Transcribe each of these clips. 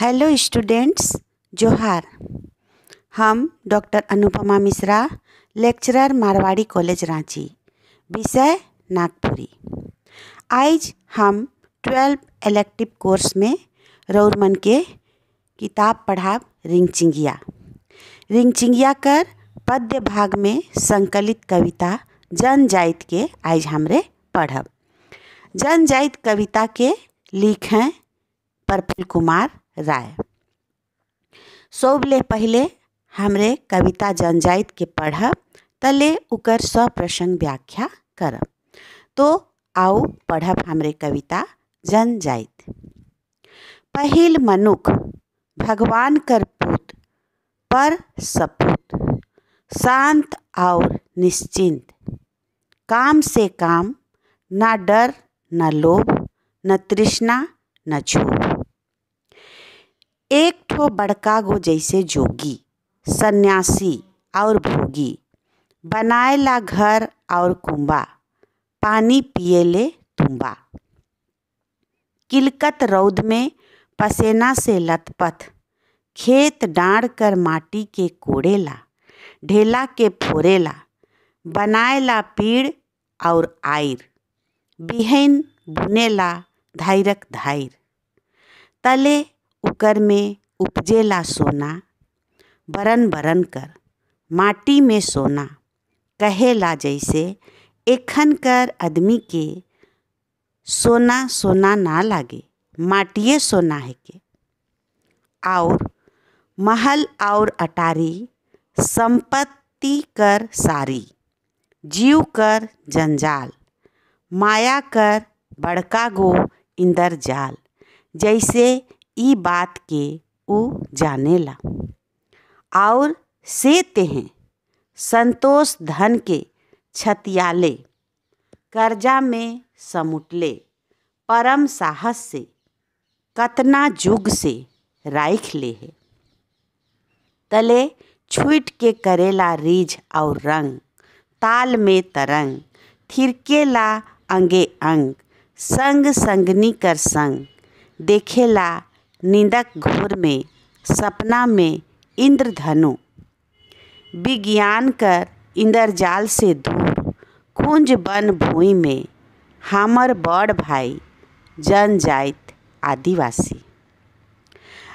hello students जोहार हम doctor Anupama Mishra lecturer Marwari college Ranchi विषय नागपुरी आज हम ट्वेल्व इलेक्टिव कोर्स में रौरमन के किताब पढ़ाब रिंगचिंगिया रिंगचिंगिया कर पद्य भाग में संकलित कविता जनजाइत के आज हमरे पढ़ब जनजाइत कविता के लिख हैं प्रफुल कुमार राय सब पहले हमरे कविता जनजात के पढ़ब तले उकर स्वप्रसंग व्याख्या कर तो आओ पढ़ब हमरे कविता जनजात पहल मनुख भगवान कर पुत पर सपूत शांत और निश्चिंत काम से काम ना डर न लोभ न तृष्णा न छोभ एक ठो बड़का गो जैसे जोगी सन्यासी और भोगी बनाए ला घर और कुंबा पानी पिए ले तुम्बा किलकत रौद में पसेना से लतपथ खेत डाँड़ कर माटी के कोड़ेला ढेला के फोरेला बनाएला पीड़ और आयर बिहन बुनेला धैरक धाइर तले उकर में उपजेला सोना बरन बरन कर माटी में सोना कहेला जैसे एखन कर आदमी के सोना सोना ना लागे माटिए सोना है के और महल और अटारी संपत्ति कर सारी जीव कर जंजाल माया कर बड़का गो इंदर जाल जैसे ई बात के ऊ जानेला और से तेहें संतोष धन के छतियाले कर्जा में समुटले परम साहस से कतना जुग से राख ले है तले छुट के करेला रीझ और रंग ताल में तरंग थिरकेला अंगे अंग संग संगनी कर संग देखेला निंदक घोर में सपना में इंद्रधनु विज्ञान कर इंद्रजाल से दूर कुंज बन भूई में हमर बड़ भाई जन जात आदिवासी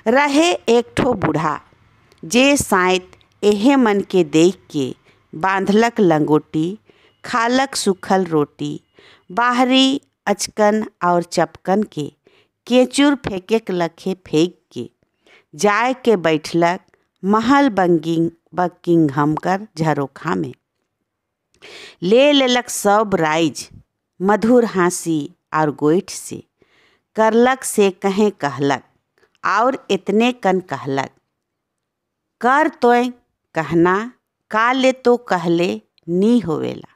रहे एक ठो बूढ़ा जे साइत एहे मन के देख के बांधलक लंगोटी खालक सूखल रोटी बाहरी अचकन और चपकन के केचुर फेंकेक लखे फेंक के जाय के बैठलक महल बंगिंग बकिंगहम हमकर झरोखा में ले लेलक सब राइज मधुर हाँसी और गोइठ से करलक से कहें कहलक और इतने कन कहलक कर तोय कहना काले तो कहले नी होवेला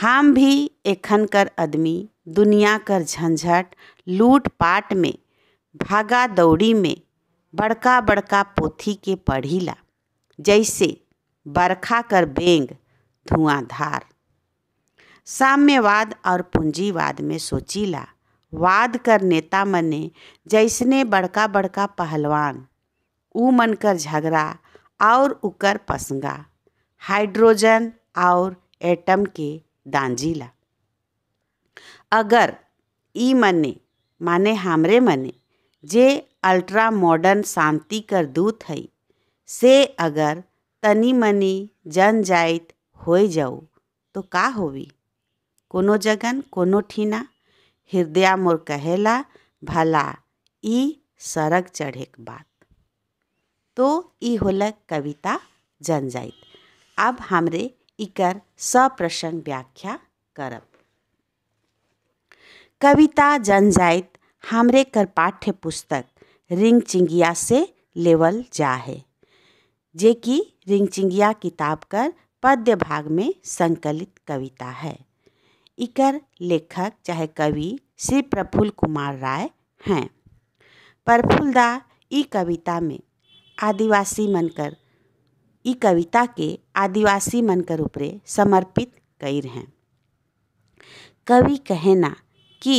हम भी एखन कर आदमी दुनिया कर झंझट लूट पाट में भागा दौड़ी में बड़का बड़का पोथी के पढ़ीला जैसे बरखा कर बेंग धुआंधार साम्यवाद और पूंजीवाद में सोचीला वाद कर नेता मने जैसने बड़का बड़का पहलवान ऊ मन कर झगड़ा और उकर पसंगा हाइड्रोजन और एटम के दांजीला अगर ई मने माने हमरे मने जे अल्ट्रा मॉडर्न शांति कर दूत है से अगर तनी मनी जन जाइत हो जाऊ तो का होवी कोनो जगन कोनो ठीना हृदया मोर कहेला भला ई सरक चढ़ेक बात तो ई होल कविता जन जाइत अब हमरे इकर सप्रसंग व्याख्या करब कविता जनजाइत हमरे कर पाठ्य पुस्तक रिंग चिंगिया से लेवल जा है जे कि रिंग चिंगिया किताब कर पद्य भाग में संकलित कविता है इकर लेखक चाहे कवि श्री प्रफुल्ल कुमार राय हैं प्रफुल्ल दा कविता में आदिवासी मनकर इ कविता के आदिवासी मन कर उपरे समर्पित कईर हैं कवि कहना कि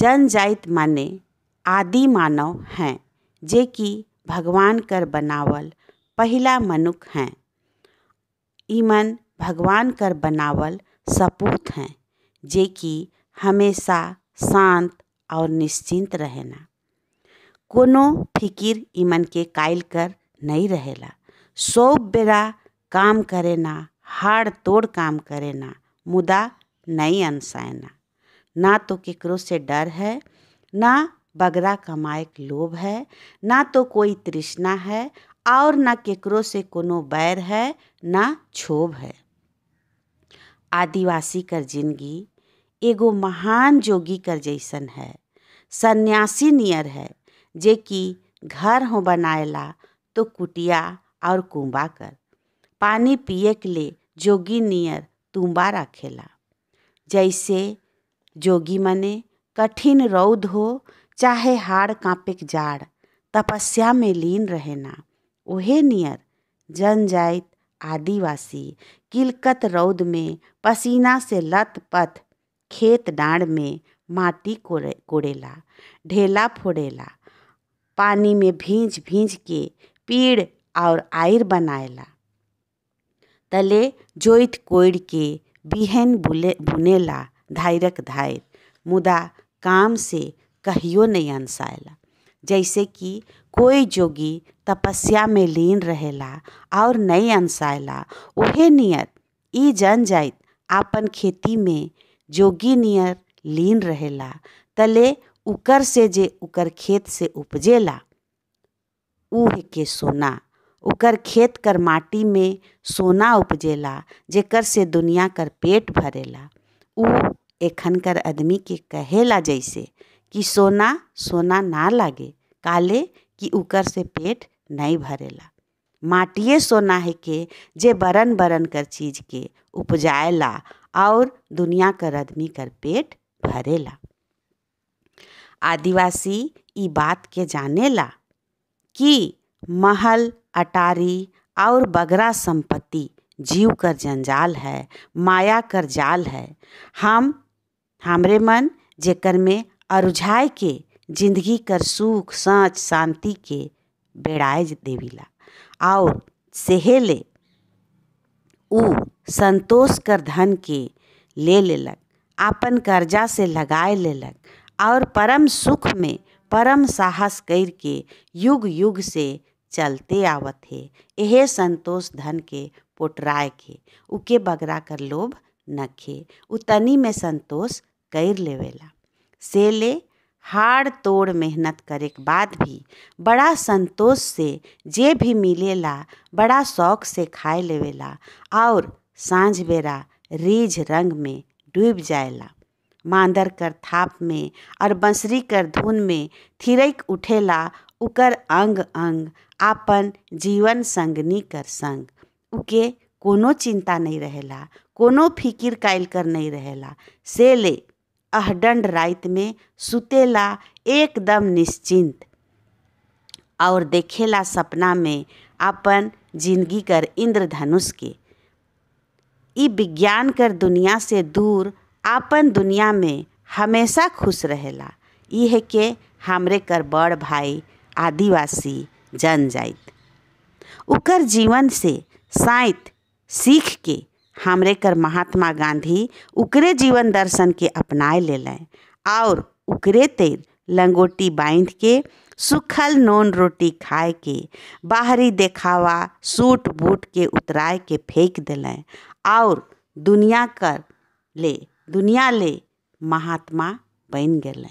जनजात माने आदि मानव हैं जे कि भगवान कर बनावल पहला मनुख हैं ईमन भगवान कर बनावल सपूत हैं जे कि हमेशा शांत और निश्चिंत रहना कोनो फिकिर ईमन के कायल कर नहीं रहेला सो बेरा काम करे ना हाड़ तोड़ काम करे ना मुदा नहीं अनसाए ना तो किकरो से डर है ना बगरा कमाएक लोभ है ना तो कोई तृष्णा है और ना केकरो से कोनो बैर है ना क्षोभ है आदिवासी कर जिंदगी एगो महान जोगी कर जैसन है सन्यासी नियर है जे कि घर हो बनाएला तो कुटिया और कुंबा कर पानी पिए के लिए जोगी नियर तुम्बा रखेला जैसे जोगी मने कठिन रौद हो चाहे हाड़ कांपे जाड़ तपस्या में लीन रहना ओहे नियर जनजात आदिवासी किलकत रौद में पसीना से लत पथ खेत डाँड़ में माटी कोड़ेला ढेला फोड़ेला पानी में भींज भींज के पीड़ और आयर बनाएला तले जोत कोड़ के बिहैन बुले बुनेला धाइरक धाइर मुदा काम से कहियो नहीं अनसायला जैसे कि कोई जोगी तपस्या में लीन रहेला और नहीं अंसायला ओहे नियत ई जन जात आपन खेती में जोगी नियर लीन रहेला तले उकर से जे उकर खेत से उपजेला ऊह के सोना उकर खेत कर माटी में सोना उपजेला जेकर से दुनिया कर पेट भरेला उ एखन कर आदमी के कहेला जैसे कि सोना सोना ना लागे काले कि उकर से पेट नहीं भरेला माटिए सोना है के जे बरन बरन कर चीज के उपजाएला और दुनिया कर आदमी कर पेट भरेला आदिवासी इ बात के जानेला कि महल अटारी और बगरा संपत्ति जीव कर जंजाल है माया कर जाल है हम हमरे मन जेकर में अरुझाए के जिंदगी कर सुख साँच शांति के बेड़ाए देवीला और सहेले उ संतोष कर धन के ले लेलक आपन कर्जा से लगाए लेलक और परम सुख में परम साहस कर के युग युग से चलते आवत हे एहे संतोष धन के पोटराय के उके बगरा कर लोभ नखे उतनी में संतोष कर लेवेला से ले हाड़ तोड़ मेहनत करे के बाद भी बड़ा संतोष से जे भी मिलेला बड़ा शौक से खाए लेवेला और सांझ बेरा रीझ रंग में डूब जाएला मांदर कर थाप में और बंसरी कर धुन में थिरक उठेला उकर अंग अंग आपन जीवन संगनी कर संग उके कोनो चिंता नहीं रहेला कोनो फिकिर कायल कर नहीं रहेला से ले अहडंड रात में सुतेला एकदम निश्चिंत और देखेला सपना में आपन जिंदगी कर इंद्रधनुष के इ विज्ञान कर दुनिया से दूर आपन दुनिया में हमेशा खुश रहेला यह के हमरे कर बड़ भाई आदिवासी जनजात उकर जीवन से साइत सीख के हमरे कर महात्मा गांधी उकरे जीवन दर्शन के अपनाए लें और उकरे तेर लंगोटी बांध के सुखल नून रोटी खाए के बाहरी देखावा सूट बूट के उतराए के फेंक दिलें और दुनिया कर ले दुनिया ले महात्मा बन गए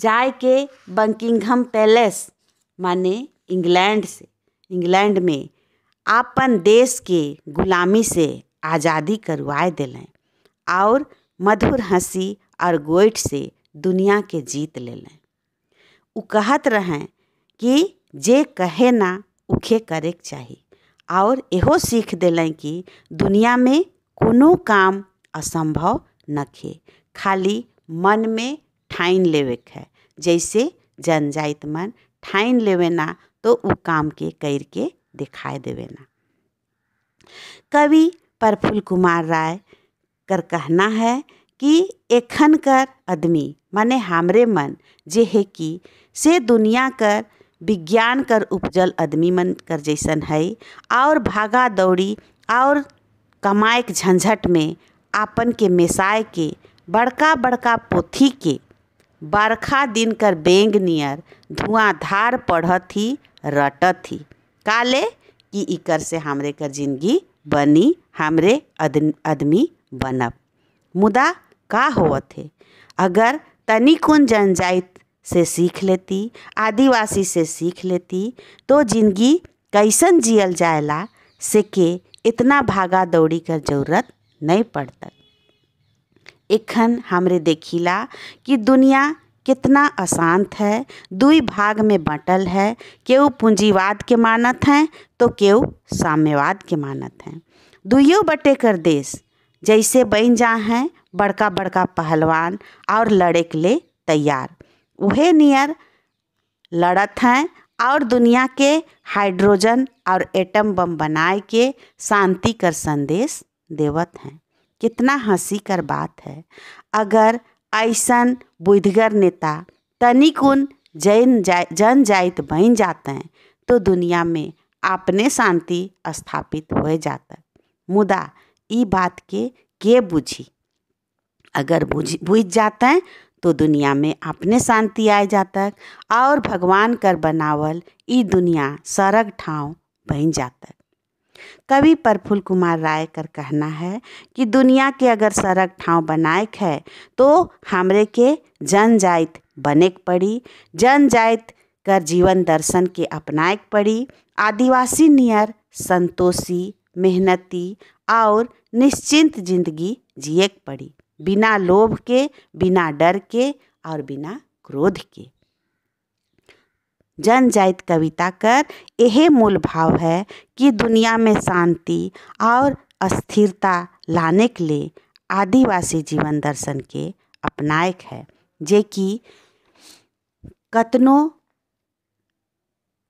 जाए के बकिंघम पैलेस माने इंग्लैंड से इंग्लैंड में आपन देश के गुलामी से आज़ादी करवाए दिल और मधुर हंसी और गोइट से दुनिया के जीत लें उ कहत रहें कि जे कहे ना उखे करे चाहिए चाही और यो सीख दिल कि दुनिया में कोनो काम असंभव नखे खाली मन में ठानि लेवेके है जैसे जनजात मन ठानि लेवे ना तो उ काम के कर के दिखाए देवे ना कवि प्रफुल्ल कुमार राय कर कहना है कि एखन कर आदमी माने हमरे मन जे है कि से दुनिया कर विज्ञान कर उपजल आदमी मन कर जैसन है और भागा दौड़ी और कमाए झंझट में आपन के मिसाए के बड़का बड़का पोथी के बरखा दिन कर बेंग नियर धुआंधार पढ़ थी रटत थी काले कि इकर से हमरे कर जिंदगी बनी हमरे आदमी बनब मुदा का हो थे अगर तनिकुन जनजात से सीख लेती आदिवासी से सीख लेती तो जिंदगी कैसन जियल जाएला से के इतना भागा दौड़ी कर जरूरत नहीं पड़ता इखन हमरे देखिला कि दुनिया कितना अशांत है दुई भाग में बाँटल है केव पूंजीवाद के मानत हैं तो केव साम्यवाद के मानत हैं दुइयो बटे कर देश जैसे बन जा हैं बड़का बड़का पहलवान और लड़े के लिए तैयार वह नियर लड़त हैं और दुनिया के हाइड्रोजन और एटम बम बनाए के शांति कर संदेश देवत हैं कितना हंसी कर बात है अगर ऐसन बुधगर नेता तनिकुन जैन जा, जन जाइत बन जाते हैं तो दुनिया में अपने शांति स्थापित हो जाता मुदा इ बात के के बुझी अगर बुझ बुझ जाते हैं तो दुनिया में अपने शांति आ जाता और भगवान कर बनावल ई दुनिया सड़क ठाव बन जाता कवि प्रफुल कुमार राय कर कहना है कि दुनिया के अगर सड़क ठाँव बनाएक है तो हमरे के जनजाति बनेक पड़ी जनजाति कर जीवन दर्शन के अपनाएक पड़ी आदिवासी नियर संतोषी मेहनती और निश्चिंत जिंदगी जिएक पड़ी बिना लोभ के बिना डर के और बिना क्रोध के जनजात कविता कर यह मूल भाव है कि दुनिया में शांति और स्थिरता लाने के लिए आदिवासी जीवन दर्शन के अपनायक है जे कि कतनो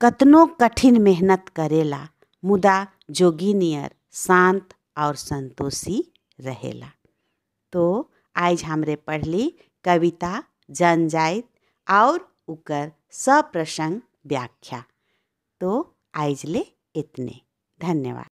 कतनो कठिन मेहनत करेला मुदा जोगी नियर शांत और संतोषी रहेला तो आज हमरे पढ़ली कविता जनजात और उकर सप्रसंग व्याख्या तो आइजले इतने धन्यवाद